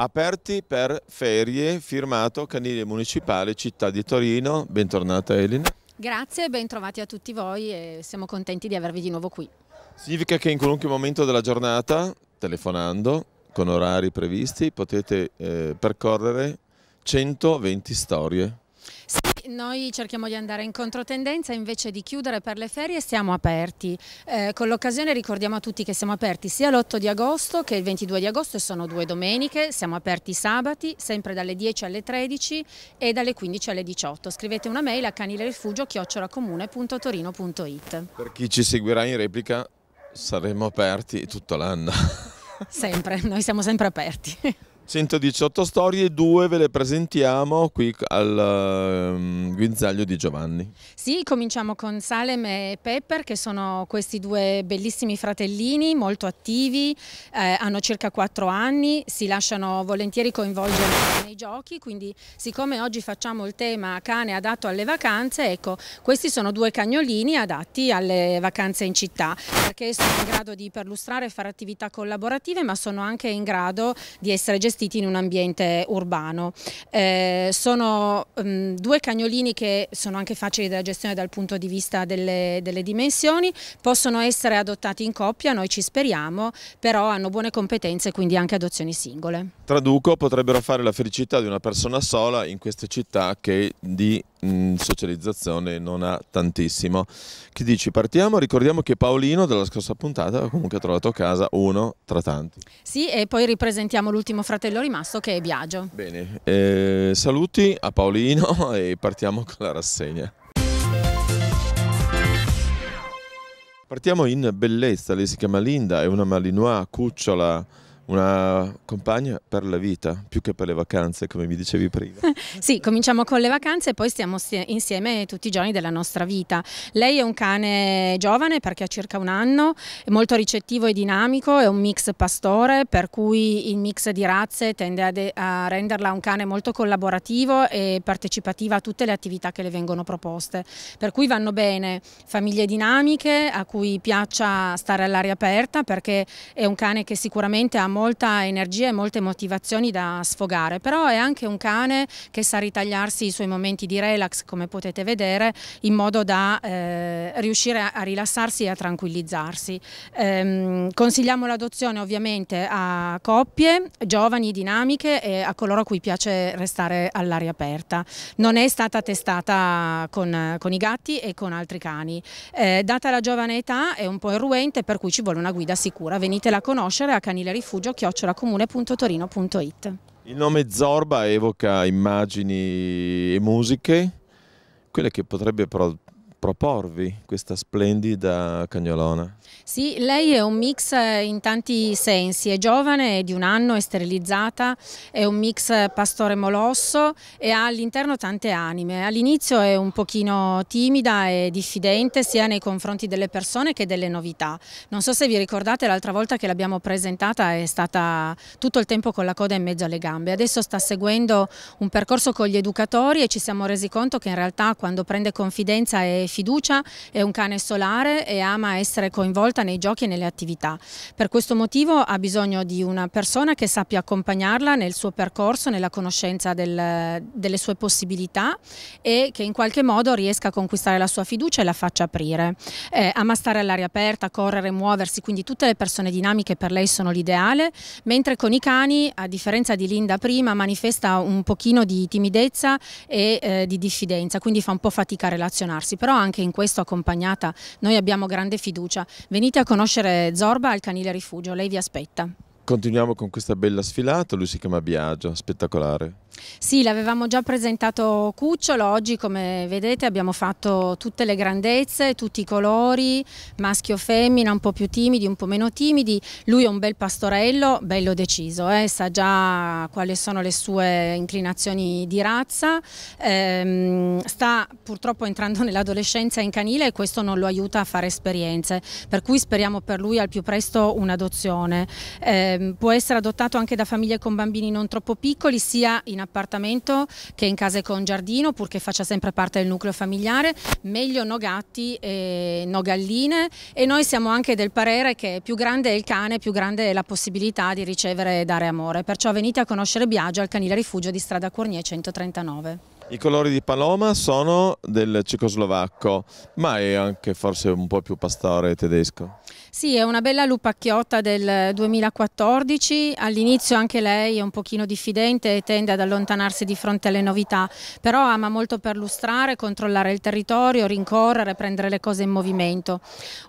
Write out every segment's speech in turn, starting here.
Aperti per ferie, firmato Canile Municipale Città di Torino. Bentornata Elena. Grazie, ben trovati a tutti voi e siamo contenti di avervi di nuovo qui. Significa che in qualunque momento della giornata, telefonando, con orari previsti, potete eh, percorrere 120 storie. Sì. Noi cerchiamo di andare in controtendenza, invece di chiudere per le ferie siamo aperti. Eh, con l'occasione ricordiamo a tutti che siamo aperti sia l'8 di agosto che il 22 di agosto e sono due domeniche, siamo aperti sabati, sempre dalle 10 alle 13 e dalle 15 alle 18. Scrivete una mail a canilerifugio.it. Per chi ci seguirà in replica saremo aperti tutto l'anno. Sempre, noi siamo sempre aperti. 118 storie, due ve le presentiamo qui al um, guinzaglio di Giovanni. Sì, cominciamo con Salem e Pepper che sono questi due bellissimi fratellini molto attivi, eh, hanno circa 4 anni, si lasciano volentieri coinvolgere nei giochi, quindi siccome oggi facciamo il tema cane adatto alle vacanze, ecco, questi sono due cagnolini adatti alle vacanze in città perché sono in grado di perlustrare e fare attività collaborative ma sono anche in grado di essere gestiti gestiti in un ambiente urbano. Eh, sono mh, mm, due cagnolini che sono anche facili da gestione dal punto di vista delle, delle dimensioni, possono essere adottati in coppia, noi ci speriamo, però hanno buone competenze quindi anche adozioni singole. Traduco, potrebbero fare la felicità di una persona sola in queste città che di mm, socializzazione non ha tantissimo. Che dici? Partiamo, ricordiamo che Paolino della scorsa puntata comunque ha comunque trovato a casa uno tra tanti. Sì, e poi ripresentiamo l'ultimo fratello sportello rimasto che è Biagio. Bene, eh, saluti a Paolino e partiamo con la rassegna. Partiamo in bellezza, lei si chiama Linda, è una Malinois cucciola una compagna per la vita, più che per le vacanze, come mi dicevi prima. sì, cominciamo con le vacanze e poi stiamo insieme tutti i giorni della nostra vita. Lei è un cane giovane perché ha circa un anno, è molto ricettivo e dinamico, è un mix pastore, per cui il mix di razze tende a, a renderla un cane molto collaborativo e partecipativa a tutte le attività che le vengono proposte. Per cui vanno bene famiglie dinamiche, a cui piaccia stare all'aria aperta perché è un cane che sicuramente ha molto molta energia e molte motivazioni da sfogare, però è anche un cane che sa ritagliarsi i suoi momenti di relax, come potete vedere, in modo da eh, riuscire a, rilassarsi e a tranquillizzarsi. Ehm, consigliamo l'adozione ovviamente a coppie, giovani, dinamiche e a coloro a cui piace restare all'aria aperta. Non è stata testata con, con, i gatti e con altri cani. Ehm, data la giovane età è un po' irruente per cui ci vuole una guida sicura. Venitela a conoscere a Canile Rifugio chiocciolacomune.torino.it. Il nome Zorba evoca immagini e musiche, quelle che potrebbe proporvi questa splendida cagnolona. Sì, lei è un mix eh, in tanti sensi, è giovane, è di un anno, è sterilizzata, è un mix pastore molosso e ha all'interno tante anime. All'inizio è un pochino timida e diffidente sia nei confronti delle persone che delle novità. Non so se vi ricordate l'altra volta che l'abbiamo presentata è stata tutto il tempo con la coda in mezzo alle gambe, adesso sta seguendo un percorso con gli educatori e ci siamo resi conto che in realtà quando prende confidenza e fiducia, è un cane solare e ama essere coinvolta nei giochi e nelle attività. Per questo motivo ha bisogno di una persona che sappia accompagnarla nel suo percorso, nella conoscenza del, delle sue possibilità e che in qualche modo riesca a conquistare la sua fiducia e la faccia aprire. Eh, ama stare all'aria aperta, correre, muoversi, quindi tutte le persone dinamiche per lei sono l'ideale, mentre con i cani, a differenza di Linda prima, manifesta un pochino di timidezza e eh, di diffidenza, quindi fa un po' fatica a relazionarsi, però anche in questo accompagnata, noi abbiamo grande fiducia. Venite a conoscere Zorba al Canile Rifugio, lei vi aspetta. Continuiamo con questa bella sfilata, lui si chiama Biagio, spettacolare. Sì, l'avevamo già presentato Cucciolo, oggi come vedete abbiamo fatto tutte le grandezze, tutti i colori, maschio femmina, un po' più timidi, un po' meno timidi, lui è un bel pastorello, bello deciso, eh? sa già quali sono le sue inclinazioni di razza, ehm, sta purtroppo entrando nell'adolescenza in canile e questo non lo aiuta a fare esperienze, per cui speriamo per lui al più presto un'adozione. Eh, Ehm, può essere adottato anche da famiglie con bambini non troppo piccoli sia in appartamento che in case con giardino purché faccia sempre parte del nucleo familiare, meglio no gatti e no galline e noi siamo anche del parere che più grande è il cane più grande è la possibilità di ricevere e dare amore, perciò venite a conoscere Biagio al canile rifugio di strada Cornier 139. I colori di Paloma sono del cecoslovacco, ma è anche forse un po' più pastore tedesco. Sì, è una bella lupacchiotta del 2014, all'inizio anche lei è un pochino diffidente e tende ad allontanarsi di fronte alle novità, però ama molto perlustrare, controllare il territorio, rincorrere, prendere le cose in movimento.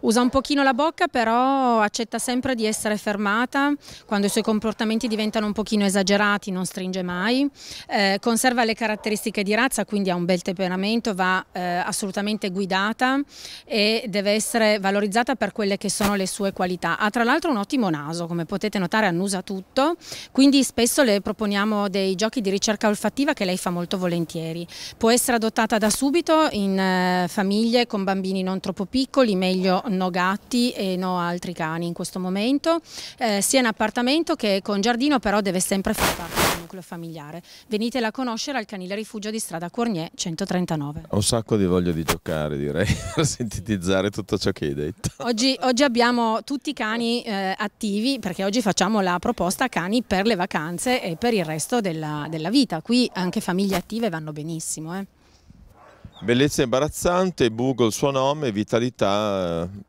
Usa un pochino la bocca però accetta sempre di essere fermata quando i suoi comportamenti diventano un pochino esagerati, non stringe mai, eh, conserva le caratteristiche di razza, quindi ha un bel temperamento, va eh, assolutamente guidata e deve essere valorizzata per quelle che sono le le sue qualità. Ha tra l'altro un ottimo naso, come potete notare annusa tutto, quindi spesso le proponiamo dei giochi di ricerca olfattiva che lei fa molto volentieri. Può essere adottata da subito in eh, famiglie con bambini non troppo piccoli, meglio no gatti e no altri cani in questo momento, eh, sia in appartamento che con giardino, però deve sempre far parte del nucleo familiare. Venitela a conoscere al canile rifugio di strada Cornier 139. Ho un sacco di voglia di giocare, direi, per sintetizzare tutto ciò che hai detto. Oggi, oggi abbiamo abbiamo tutti i cani eh, attivi perché oggi facciamo la proposta cani per le vacanze e per il resto della, della vita. Qui anche famiglie attive vanno benissimo. Eh. Bellezza imbarazzante, Google suo nome, vitalità, eh,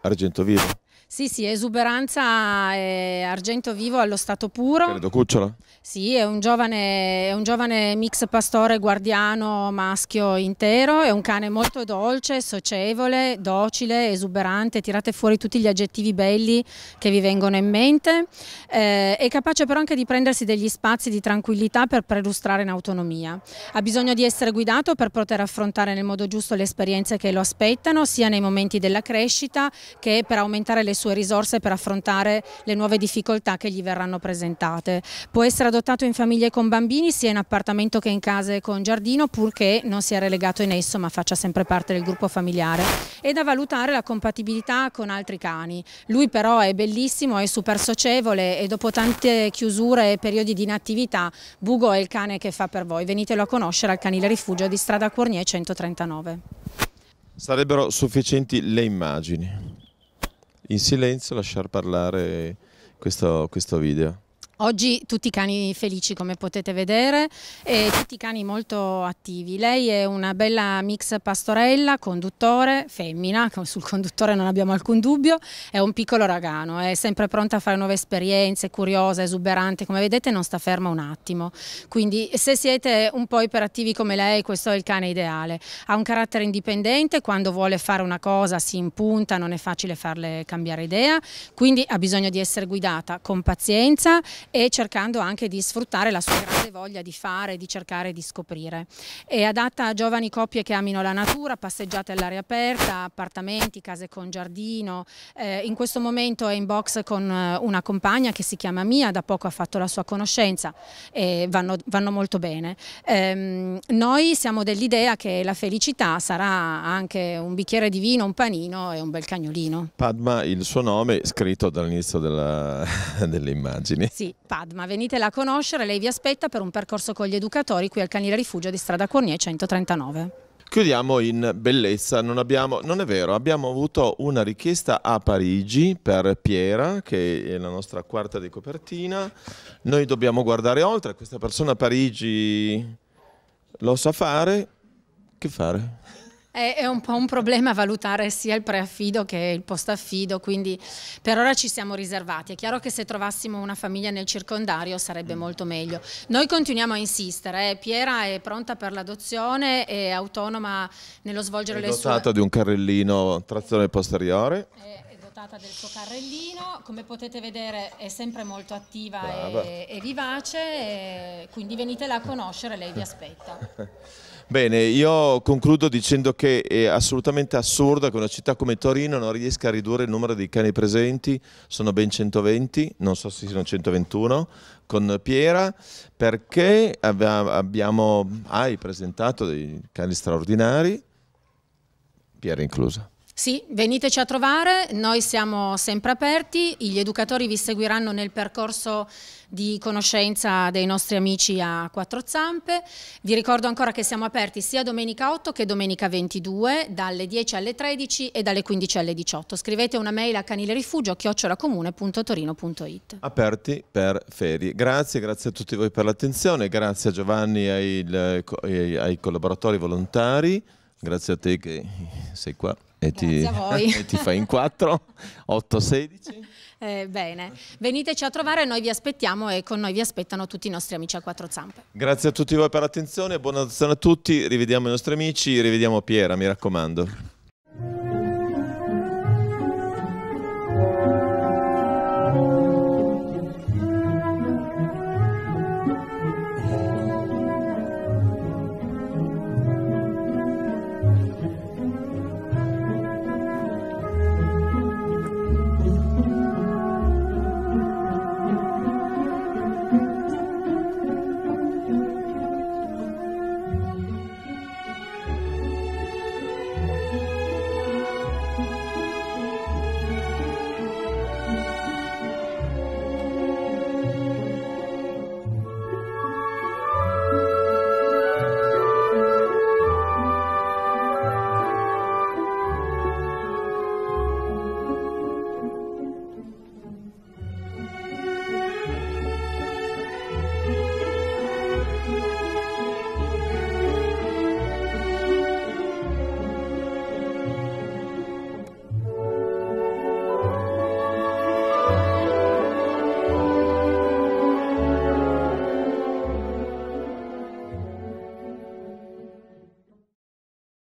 argento vivo. Sì, sì, esuberanza e argento vivo allo stato puro. Credo Cucciola? Sì, è un, giovane, è un giovane mix pastore guardiano maschio intero, è un cane molto dolce, socievole, docile, esuberante, tirate fuori tutti gli aggettivi belli che vi vengono in mente, eh, è capace però anche di prendersi degli spazi di tranquillità per prelustrare in autonomia. Ha bisogno di essere guidato per poter affrontare nel modo giusto le esperienze che lo aspettano, sia nei momenti della crescita che per aumentare le sue sue risorse per affrontare le nuove difficoltà che gli verranno presentate. Può essere adottato in famiglie con bambini sia in appartamento che in case con giardino purché non sia relegato in esso ma faccia sempre parte del gruppo familiare. E da valutare la compatibilità con altri cani. Lui però è bellissimo, è super socievole e dopo tante chiusure e periodi di inattività Bugo è il cane che fa per voi. Venitelo a conoscere al canile rifugio di strada Cornier 139. Sarebbero sufficienti le immagini in silenzio lasciar parlare questo, questo video. Oggi tutti i cani felici come potete vedere e tutti i cani molto attivi. Lei è una bella mix pastorella, conduttore, femmina, sul conduttore non abbiamo alcun dubbio, è un piccolo ragano, è sempre pronta a fare nuove esperienze, curiosa, esuberante, come vedete non sta ferma un attimo. Quindi se siete un po' iperattivi come lei questo è il cane ideale. Ha un carattere indipendente, quando vuole fare una cosa si impunta, non è facile farle cambiare idea, quindi ha bisogno di essere guidata con pazienza e cercando anche di sfruttare la sua grande voglia di fare, di cercare di scoprire. È adatta a giovani coppie che amino la natura, passeggiate all'aria aperta, appartamenti, case con giardino. Eh, in questo momento è in box con eh, una compagna che si chiama Mia, da poco ha fatto la sua conoscenza e vanno, vanno molto bene. Eh, noi siamo dell'idea che la felicità sarà anche un bicchiere di vino, un panino e un bel cagnolino. Padma, il suo nome scritto dall'inizio delle immagini. Sì, Padma, venitela a conoscere, lei vi aspetta per un percorso con gli educatori qui al Canile Rifugio di Strada Cornier 139. Chiudiamo in bellezza, non, abbiamo, non, è vero, abbiamo avuto una richiesta a Parigi per Piera, che è la nostra quarta di copertina, noi dobbiamo guardare oltre, questa persona a Parigi lo sa fare, che fare? è, un po' un problema valutare sia il preaffido che il postaffido, quindi per ora ci siamo riservati. È chiaro che se trovassimo una famiglia nel circondario sarebbe mm. molto meglio. Noi continuiamo a insistere, eh. Piera è pronta per l'adozione, è autonoma nello svolgere è le sue... È dotata di un carrellino trazione posteriore. È del suo carrellino, come potete vedere è sempre molto attiva e, e, vivace, e quindi venitela a conoscere, lei vi aspetta. Bene, io concludo dicendo che è assolutamente assurdo che una città come Torino non riesca a ridurre il numero dei cani presenti, sono ben 120, non so se sono 121, con Piera, perché abbiamo, hai presentato dei cani straordinari, Piera inclusa. Sì, veniteci a trovare, noi siamo sempre aperti, gli educatori vi seguiranno nel percorso di conoscenza dei nostri amici a quattro zampe. Vi ricordo ancora che siamo aperti sia domenica 8 che domenica 22, dalle 10 alle 13 e dalle 15 alle 18. Scrivete una mail a canilerifugio.chiocciolacomune.torino.it Aperti per ferie. Grazie, grazie a tutti voi per l'attenzione, grazie a Giovanni e ai, ai collaboratori volontari, grazie a te che sei qua. E ti, e ti, fai in 4, 8, 16. Eh, bene, veniteci a trovare, noi vi aspettiamo e con noi vi aspettano tutti i nostri amici a quattro zampe. Grazie a tutti voi per l'attenzione, buona attenzione a tutti, rivediamo i nostri amici, rivediamo Piera, mi raccomando.